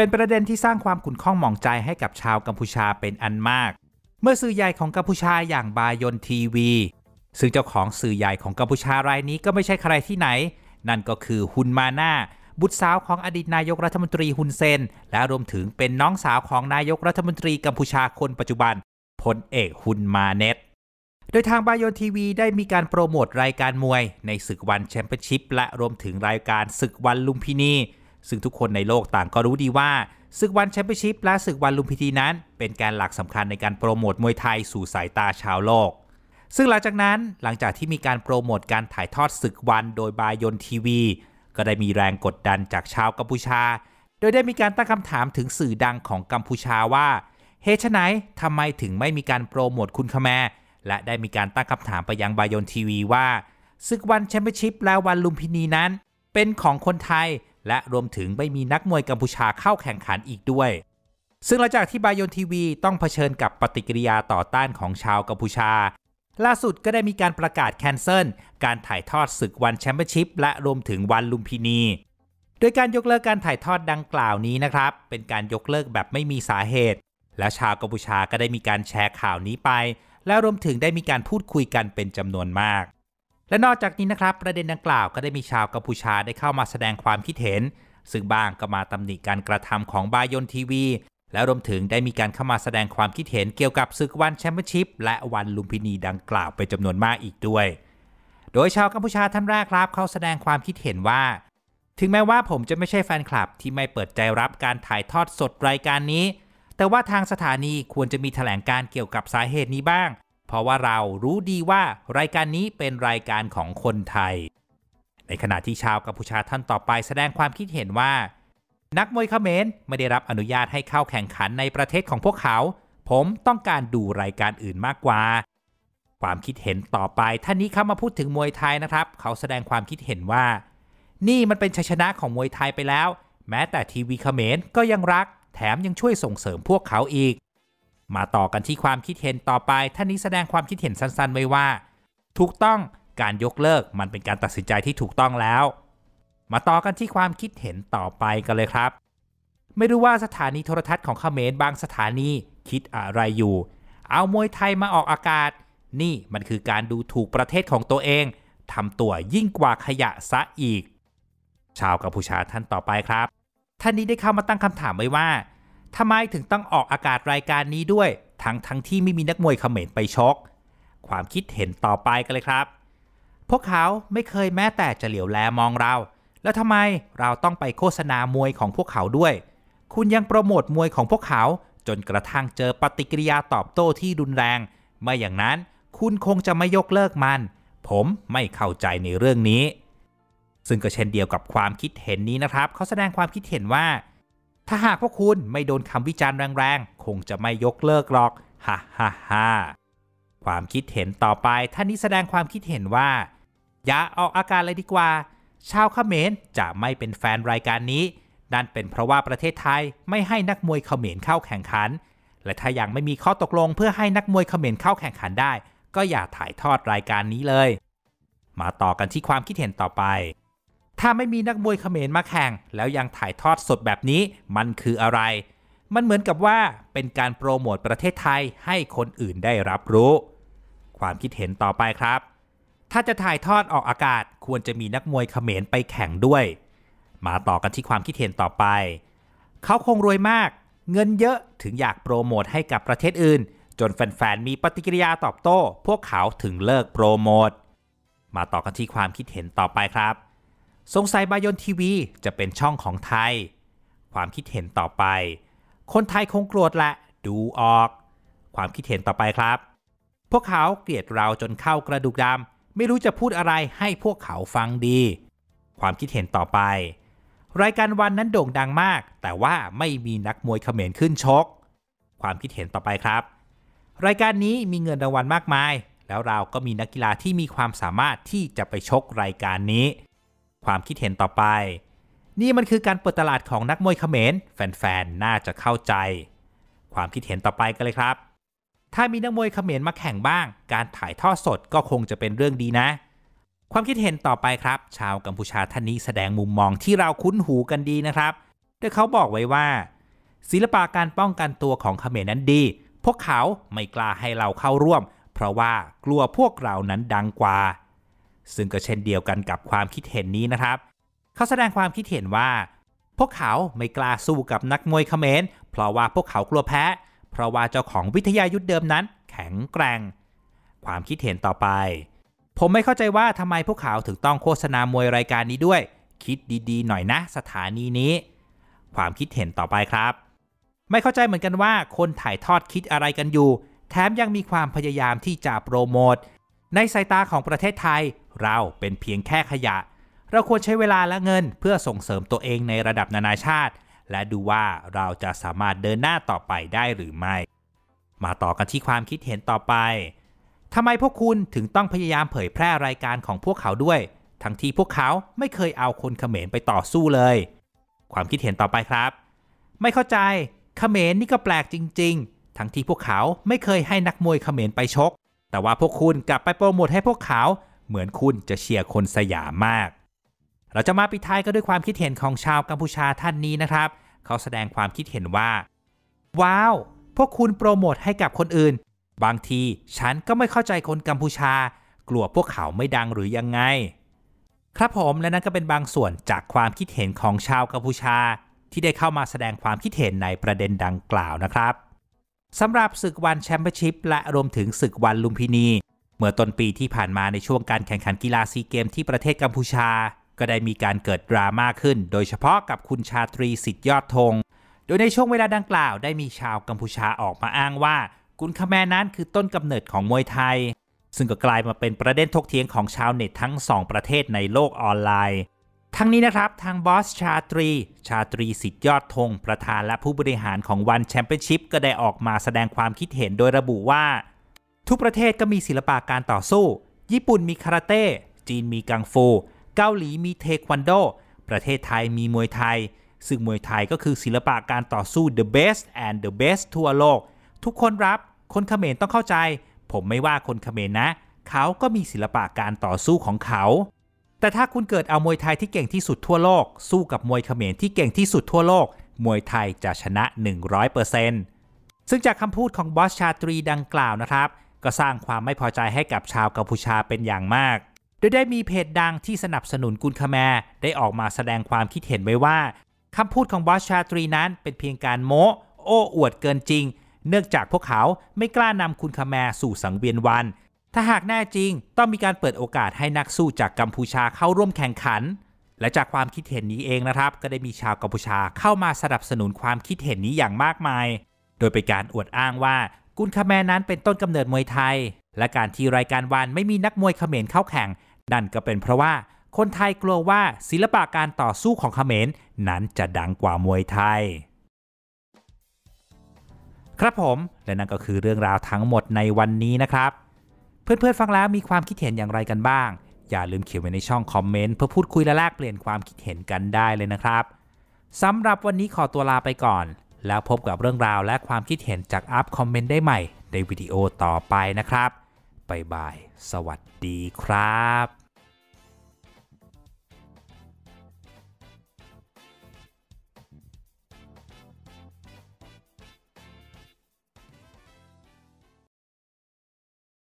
เป็นประเด็นที่สร้างความขุ่นข้องหมองใจให้กับชาวกัมพูชาเป็นอันมาก เมื่อสื่อใหญ่ของกัมพูชาอย่างบายนทีวี ซึ่งเจ้าของสื่อใหญ่ของกัมพูชารายนี้ก็ไม่ใช่ใครที่ไหน นั่นก็คือฮุนมาน่าบุตรสาวของอดีตนายกรัฐมนตรีฮุนเซน และรวมถึงเป็นน้องสาวของนายกรัฐมนตรีกัมพูชาคนปัจจุบันพลเอกฮุนมาเนตโดยทางบายอนทีวีได้มีการโปรโมทรายการมวย ในศึกวันแชมเปี้ยนชิพและรวมถึงรายการศึกวันลุมพินีซึ่งทุกคนในโลกต่างก็รู้ดีว่าศึกวันแชมเปี้ยนชิพและศึกวันลุมพินีนั้น เป็นการหลักสำคัญในการโปรโมทมวยไทยสู่สายตาชาวโลก ซึ่งหลังจากนั้น หลังจากที่มีการโปรโมทการถ่ายทอดศึกวันโดยบายนทีวี ก็ได้มีแรงกดดันจากชาวกัมพูชา โดยได้มีการตั้งคำถามถึงสื่อดังของกัมพูชาว่า เฮชไนทำไมถึงไม่มีการโปรโมทคุณคแม และได้มีการตั้งคำถามไปยังบายนทีวีว่าศึกวันแชมเปี้ยนชิพและวันลุมพินีนั้น เป็นของคนไทยและรวมถึงไม่มีนักมวยกัมพูชาเข้าแข่งขันอีกด้วย ซึ่งหลังจากที่บายอนทีวีต้องเผชิญกับปฏิกิริยาต่อต้านของชาวกัมพูชา ล่าสุดก็ได้มีการประกาศแคนเซิล การถ่ายทอดศึกวันแชมเปี้ยนชิพและรวมถึงวันลุมพินี โดยการยกเลิกการถ่ายทอดดังกล่าวนี้นะครับ เป็นการยกเลิกแบบไม่มีสาเหตุ และชาวกัมพูชาก็ได้มีการแชร์ข่าวนี้ไป และรวมถึงได้มีการพูดคุยกันเป็นจำนวนมากและนอกจากนี้นะครับประเด็นดังกล่าวก็ได้มีชาวกัมพูชาได้เข้ามาแสดงความคิดเห็น ซึ่งบางก็มาตำหนิการกระทำของบายอนทีวี และรวมถึงได้มีการเข้ามาแสดงความคิดเห็นเกี่ยวกับศึกวันแชมเปี้ยนชิพ และ วันลุมพินีดังกล่าวไปจํจำนวนมากอีกด้วย โดยชาวกัมพูชาท่านแรกครับเขาแสดงความคิดเห็นว่า ถึงแม้ว่าผมจะไม่ใช่แฟนคลับที่ไม่เปิดใจรับการถ่ายทอดสดรายการนี้ แต่ว่าทางสถานีควรจะมีแถลงการเกี่ยวกับสาเหตุนี้บ้างเพราะว่าเรารู้ดีว่ารายการนี้เป็นรายการของคนไทย ในขณะที่ชาวกัมพูชาท่านต่อไป แสดงความคิดเห็นว่า นักมวยเขมรไม่ได้รับอนุญาตให้เข้าแข่งขันในประเทศของพวกเขา ผมต้องการดูรายการอื่นมากกว่า ความคิดเห็นต่อไปท่านนี้เขามาพูดถึงมวยไทยนะครับ เขาแสดงความคิดเห็นว่า นี่มันเป็นชัยชนะของมวยไทยไปแล้ว แม้แต่ทีวีเขมรก็ยังรักแถมยังช่วยส่งเสริมพวกเขาอีกมาต่อกันที่ความคิดเห็นต่อไป ท่านนี้แสดงความคิดเห็นสั้นๆ ไว้ว่า ถูกต้อง การยกเลิกมันเป็นการตัดสินใจที่ถูกต้องแล้ว มาต่อกันที่ความคิดเห็นต่อไปกันเลยครับ ไม่รู้ว่าสถานีโทรทัศน์ของขเขมรบางสถานีคิดอะไรอยู่ เอามวยไทยมาออกอากาศ นี่มันคือการดูถูกประเทศของตัวเอง ทำตัวยิ่งกว่าขยะซะอีก ชาวกัมพูชาท่านต่อไปครับ ท่านนี้ได้เข้ามาตั้งคำถามไว้ว่าทำไมถึงต้องออกอากาศรายการนี้ด้วย ทั้งทั้งที่ไม่มีนักมวยเขมรไปชก ความคิดเห็นต่อไปกันเลยครับ พวกเขาไม่เคยแม้แต่จะเหลียวแลมองเรา แล้วทำไมเราต้องไปโฆษณามวยของพวกเขาด้วย คุณยังโปรโมทมวยของพวกเขาจนกระทั่งเจอปฏิกิริยาตอบโต้ที่รุนแรงไม่อย่างนั้นคุณคงจะไม่ยกเลิกมัน ผมไม่เข้าใจในเรื่องนี้ ซึ่งก็เช่นเดียวกับความคิดเห็นนี้นะครับเขาแสดงความคิดเห็นว่าถ้าหากพวกคุณไม่โดนคำวิจารณ์แรงๆ คงจะไม่ยกเลิกหรอกฮ่าฮ่าฮ่าความคิดเห็นต่อไปท่านนี้แสดงความคิดเห็นว่าอย่าออกอาการเลยดีกว่า ชาวเขมรจะไม่เป็นแฟนรายการนี้นั่นเป็นเพราะว่าประเทศไทยไม่ให้นักมวยเขมรเข้าแข่งขัน และถ้ายังไม่มีข้อตกลงเพื่อให้นักมวยเขมรเข้าแข่งขันได้ ก็อย่าถ่ายทอดรายการนี้เลย มาต่อกันที่ความคิดเห็นต่อไปถ้าไม่มีนักมวยเขมรมาแข่งแล้วยังถ่ายทอดสดแบบนี้มันคืออะไร มันเหมือนกับว่าเป็นการโปรโมทประเทศไทยให้คนอื่นได้รับรู้ ความคิดเห็นต่อไปครับ ถ้าจะถ่ายทอด ออกอากาศควรจะมีนักมวยเขมรไปแข่งด้วย มาต่อกันที่ความคิดเห็นต่อไป เขาคงรวยมากเงินเยอะถึงอยากโปรโมทให้กับประเทศอื่น จนแฟนๆมีปฏิกิริยาตอบโต้ พวกเขาถึงเลิกโปรโมท มาต่อกันที่ความคิดเห็นต่อไปครับสงสัยบายอนทีวีจะเป็นช่องของไทย ความคิดเห็นต่อไป คนไทยคงโกรธและ ดูออก ความคิดเห็นต่อไปครับ พวกเขาเกลียดเราจนเข้ากระดูกดำ ไม่รู้จะพูดอะไรให้พวกเขาฟังดี ความคิดเห็นต่อไป รายการวันนั้นโด่งดังมาก แต่ว่าไม่มีนักมวยเขมรขึ้นชก ความคิดเห็นต่อไปครับ รายการนี้มีเงินรางวัลมากมาย แล้วเราก็มีนักกีฬาที่มีความสามารถที่จะไปชกรายการนี้ความคิดเห็นต่อไปนี่มันคือการเปิดตลาดของนักมวยเขมร แฟนๆน่าจะเข้าใจ ความคิดเห็นต่อไปกันเลยครับ ถ้ามีนักมวยเขมรมาแข่งบ้าง การถ่ายทอดสดก็คงจะเป็นเรื่องดีนะ ความคิดเห็นต่อไปครับ ชาวกัมพูชาท่านนี้แสดงมุมมองที่เราคุ้นหูกันดีนะครับโดยเขาบอกไว้ว่า ศิลปะการป้องกันตัวของเขมรนั้นดี พวกเขาไม่กล้าให้เราเข้าร่วม เพราะว่ากลัวพวกเรานั้นดังกว่าซึ่งก็เช่นเดียวกันกับความคิดเห็นนี้นะครับ เขาแสดงความคิดเห็นว่า พวกเขาไม่กล้าสู้กับนักมวยเขมรเพราะว่าพวกเขากลัวแพ้เพราะว่าเจ้าของวิทยายุทธเดิมนั้น แข็งแกร่งความคิดเห็นต่อไป ผมไม่เข้าใจว่าทำไมพวกเขาถึงต้องโฆษณามวยรายการนี้ด้วย คิดดีๆหน่อยนะสถานีนี้ ความคิดเห็นต่อไปครับ ไม่เข้าใจเหมือนกันว่า คนถ่ายทอดคิดอะไรกันอยู่ แถมยังมีความพยายามที่จะโปรโมทในสายตาของประเทศไทย เราเป็นเพียงแค่ขยะ เราควรใช้เวลาและเงินเพื่อส่งเสริมตัวเองในระดับนานาชาติ และดูว่าเราจะสามารถเดินหน้าต่อไปได้หรือไม่ มาต่อกันที่ความคิดเห็นต่อไป ทำไมพวกคุณถึงต้องพยายามเผยแพร่รายการของพวกเขาด้วย ทั้งที่พวกเขาไม่เคยเอาคนเขมรไปต่อสู้เลย ความคิดเห็นต่อไปครับ ไม่เข้าใจเขมรนี่ก็แปลกจริงๆทั้งที่พวกเขาไม่เคยให้นักมวยเขมรไปชกแต่ว่าพวกคุณกลับไปโปรโมทให้พวกเขาเหมือนคุณจะเชียร์คนสยามมาก เราจะมาปิดท้ายก็ด้วยความคิดเห็นของชาวกัมพูชาท่านนี้นะครับ เขาแสดงความคิดเห็นว่าว้าว พวกคุณโปรโมทให้กับคนอื่น บางทีฉันก็ไม่เข้าใจคนกัมพูชา กลัวพวกเขาไม่ดังหรือยังไง ครับผมและนั่นก็เป็นบางส่วนจากความคิดเห็นของชาวกัมพูชา ที่ได้เข้ามาแสดงความคิดเห็นในประเด็นดังกล่าวนะครับสำหรับศึกวันแชมเปี้ยนชิพและรวมถึงศึกวันลุมพินี เมื่อต้นปีที่ผ่านมาในช่วงการแข่งขันกีฬาซีเกมที่ประเทศกัมพูชา ก็ได้มีการเกิดดราม่าขึ้นโดยเฉพาะกับคุณชาตรีสิทธิยอดธง โดยในช่วงเวลาดังกล่าวได้มีชาวกัมพูชาออกมาอ้างว่ากุนคแมนั้นคือต้นกำเนิดของมวยไทย ซึ่งก็กลายมาเป็นประเด็นทกเถียงของชาวเน็ตทั้งสองประเทศในโลกออนไลน์ทั้งนี้นะครับทางบอสชาตรี ชาตรีสิทธิยอดธง ประธานและผู้บริหารของวันแชมเปี้ยนชิพก็ได้ออกมาแสดงความคิดเห็นโดยระบุว่า ทุกประเทศก็มีศิลปะการต่อสู้ ญี่ปุ่นมีคาราเต้ จีนมีกังฟู เกาหลีมีเทควันโด ประเทศไทยมีมวยไทย ซึ่งมวยไทยก็คือศิลปะการต่อสู้ the best and the best ทั่วโลก ทุกคนรับ คนเขมรต้องเข้าใจ ผมไม่ว่าคนเขมรนะ เขาก็มีศิลปะการต่อสู้ของเขาแต่ถ้าคุณเกิดเอามวยไทยที่เก่งที่สุดทั่วโลก สู้กับมวยเขมรที่เก่งที่สุดทั่วโลก มวยไทยจะชนะ 100%ซึ่งจากคำพูดของบอสชาตรีดังกล่าวนะครับ ก็สร้างความไม่พอใจให้กับชาวกัมพูชาเป็นอย่างมาก โดยได้มีเพจดังที่สนับสนุนกุลคแมได้ออกมาแสดงความคิดเห็นไว้ว่าคำพูดของบอสชาตรีนั้นเป็นเพียงการโม้โอ้อวดเกินจริง เนื่องจากพวกเขาไม่กล้านำคุณคแมสู่สังเวียนวันถ้าหากแน่จริงต้องมีการเปิดโอกาสให้นักสู้จากกัมพูชาเข้าร่วมแข่งขัน และจากความคิดเห็นนี้เองนะครับ ก็ได้มีชาวกัมพูชาเข้ามาสนับสนุนความคิดเห็นนี้อย่างมากมาย โดยเป็นการอวดอ้างว่ากุนคาแมนั้นเป็นต้นกำเนิดมวยไทย และการที่รายการวันไม่มีนักมวยเขมรเข้าแข่งนั่นก็เป็นเพราะว่าคนไทยกลัวว่าศิลปะการต่อสู้ของเขมรนั้นจะดังกว่ามวยไทย ครับผมและนั่นก็คือเรื่องราวทั้งหมดในวันนี้นะครับเพื่อนๆฟังแล้วมีความคิดเห็นอย่างไรกันบ้าง อย่าลืมเขียนไว้ในช่องคอมเมนต์เพื่อพูดคุยและแลกเปลี่ยนความคิดเห็นกันได้เลยนะครับสำหรับวันนี้ขอตัวลาไปก่อน แล้วพบกับเรื่องราวและความคิดเห็นจากอัพคอมเมนต์ได้ใหม่ ในวิดีโอต่อไปนะครับบายบายสวัสดีครับ